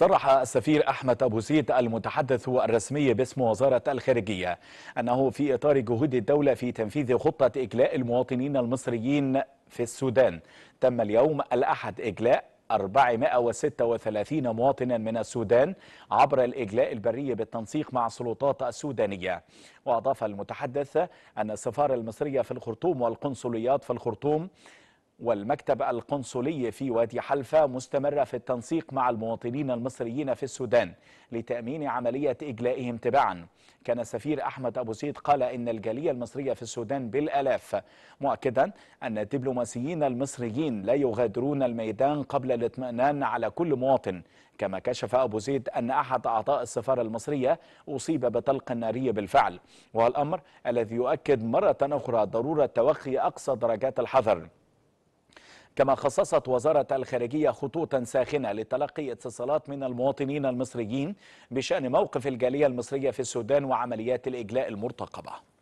صرح السفير أحمد أبو زيد المتحدث الرسمي باسم وزارة الخارجية أنه في إطار جهود الدولة في تنفيذ خطة إجلاء المواطنين المصريين في السودان تم اليوم الأحد إجلاء 436 مواطنا من السودان عبر الإجلاء البري بالتنسيق مع السلطات السودانية وأضاف المتحدث أن السفارة المصرية في الخرطوم والقنصليات في الخرطوم والمكتب القنصلي في وادي حلفة مستمرة في التنسيق مع المواطنين المصريين في السودان لتأمين عملية إجلائهم تباعا كان السفير أحمد أبو زيد قال إن الجالية المصرية في السودان بالألاف مؤكدا أن الدبلوماسيين المصريين لا يغادرون الميدان قبل الاطمئنان على كل مواطن كما كشف أبو زيد أن أحد أعضاء السفارة المصرية أصيب بطلق ناري بالفعل والأمر الذي يؤكد مرة أخرى ضرورة توخي أقصى درجات الحذر كما خصصت وزارة الخارجية خطوطا ساخنة لتلقي اتصالات من المواطنين المصريين بشأن موقف الجالية المصرية في السودان وعمليات الإجلاء المرتقبة